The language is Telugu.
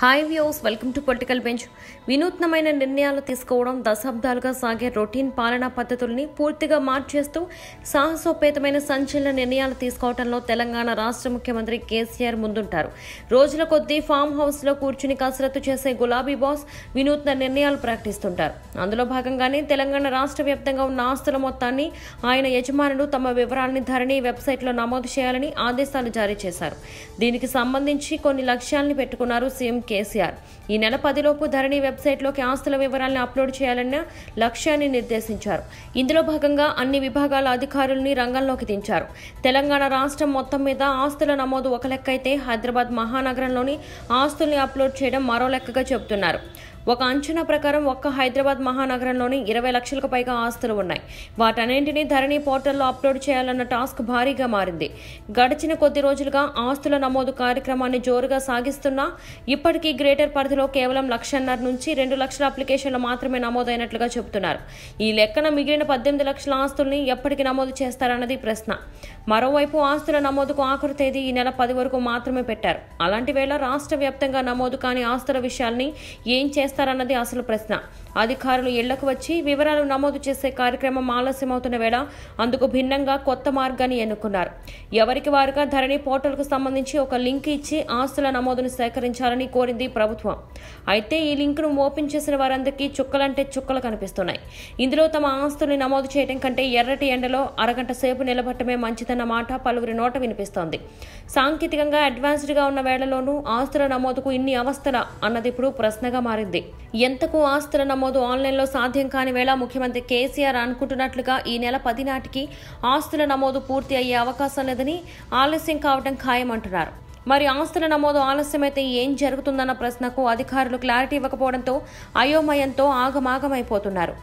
hi views welcome to Political Bench వినూత్నమైన నిర్ణయాలు తీసుకోవడం దశాబ్దాలుగా సాగే రొటీన్ పాలనా పద్ధతుల్ని పూర్తిగా మార్చేస్తూ సాహసోపేతమైన సంచలన నిర్ణయాలు తీసుకోవడంలో తెలంగాణ రాష్ట్ర ముఖ్యమంత్రి కేసీఆర్ ముందుంటారు రోజుల కొద్దీ ఫామ్ హౌస్లో కూర్చుని కసరత్తు చేసే గులాబీ బాస్ వినూత్న నిర్ణయాలు ప్రకటిస్తుంటారు అందులో భాగంగానే తెలంగాణ రాష్ట్ర వ్యాప్తంగా ఉన్న ఆస్తుల మొత్తాన్ని ఆయన యజమానులు తమ వివరాలని ధరణి వెబ్సైట్లో నమోదు చేయాలని ఆదేశాలు జారీ చేశారు దీనికి సంబంధించి కొన్ని లక్ష్యాలను పెట్టుకున్నారు సీఎం కేసీఆర్ ఈ నెల పదిలోపు ధరణి వెబ్సైట్లోకి ఆస్తుల వివరాలను అప్లోడ్ చేయాలన్న లక్ష్యాన్ని నిర్దేశించారు ఇందులో భాగంగా అన్ని విభాగాల అధికారుల్ని రంగంలోకి దించారు తెలంగాణ రాష్ట్రం మొత్తం మీద ఆస్తుల నమోదు ఒక లెక్క అయితే హైదరాబాద్ మహానగరంలోని ఆస్తుల్ని అప్లోడ్ చేయడం మరో లెక్కగా చెబుతున్నారు ఒక అంచనా ప్రకారం ఒక్క హైదరాబాద్ మహానగరంలోని ఇరవై లక్షలకు పైగా ఆస్తులు ఉన్నాయి వాటన్నింటినీ ధరణి పోర్టల్లో అప్లోడ్ చేయాలన్న టాస్క్ భారీగా మారింది గడిచిన కొద్ది రోజులుగా ఆస్తుల నమోదు కార్యక్రమాన్ని జోరుగా సాగిస్తున్నా ఇప్పటికీ గ్రేటర్ పరిధిలో కేవలం లక్షన్నర నుంచి రెండు లక్షల అప్లికేషన్లు మాత్రమే నమోదైనట్లుగా చెబుతున్నారు ఈ లెక్కన మిగిలిన పద్దెనిమిది లక్షల ఆస్తుల్ని ఎప్పటికి నమోదు చేస్తారన్నది ప్రశ్న మరోవైపు ఆస్తుల నమోదుకు ఆఖరు తేదీ ఈ నెల పది వరకు మాత్రమే పెట్టారు అలాంటి వేళ రాష్ట్ర వ్యాప్తంగా నమోదు కాని ఆస్తుల విషయాల్ని ఏం చేస్తారు చేస్తారన్నది అసలు ప్రశ్న అధికారులు ఇళ్లకు వచ్చి వివరాలు నమోదు చేసే కార్యక్రమం ఆలస్యమవుతున్న వేళ అందుకు భిన్నంగా కొత్త మార్గాన్ని ఎన్నుకున్నారు ఎవరికి వారుగా ధరణి పోర్టల్కు సంబంధించి ఒక లింక్ ఇచ్చి ఆస్తుల నమోదును సేకరించాలని కోరింది ప్రభుత్వం అయితే ఈ లింక్ను ఓపెన్ చేసిన వారందరికీ చుక్కలంటే చుక్కలు కనిపిస్తున్నాయి ఇందులో తమ ఆస్తుల్ని నమోదు చేయడం కంటే ఎర్రటి ఎండలో అరగంట సేపు నిలబట్టమే మంచిదన్న మాట పలువురి నోట వినిపిస్తోంది సాంకేతికంగా అడ్వాన్స్డ్గా ఉన్న వేళలోనూ ఆస్తుల నమోదుకు ఇన్ని అవస్థల అన్నది ఇప్పుడు ప్రశ్నగా మారింది ఎంతకు ఆస్తుల నమోదు ఆన్లైన్లో సాధ్యం కాని వేళ ముఖ్యమంత్రి కేసీఆర్ అనుకుంటున్నట్లుగా ఈ నెల పది నాటికి ఆస్తుల నమోదు పూర్తి అయ్యే అవకాశం లేదని ఆలస్యం కావడం ఖాయమంటున్నారు మరి ఆస్తుల నమోదు ఆలస్యమైతే ఏం జరుగుతుందన్న ప్రశ్నకు అధికారులు క్లారిటీ ఇవ్వకపోవడంతో అయోమయంతో ఆగమాగమైపోతున్నారు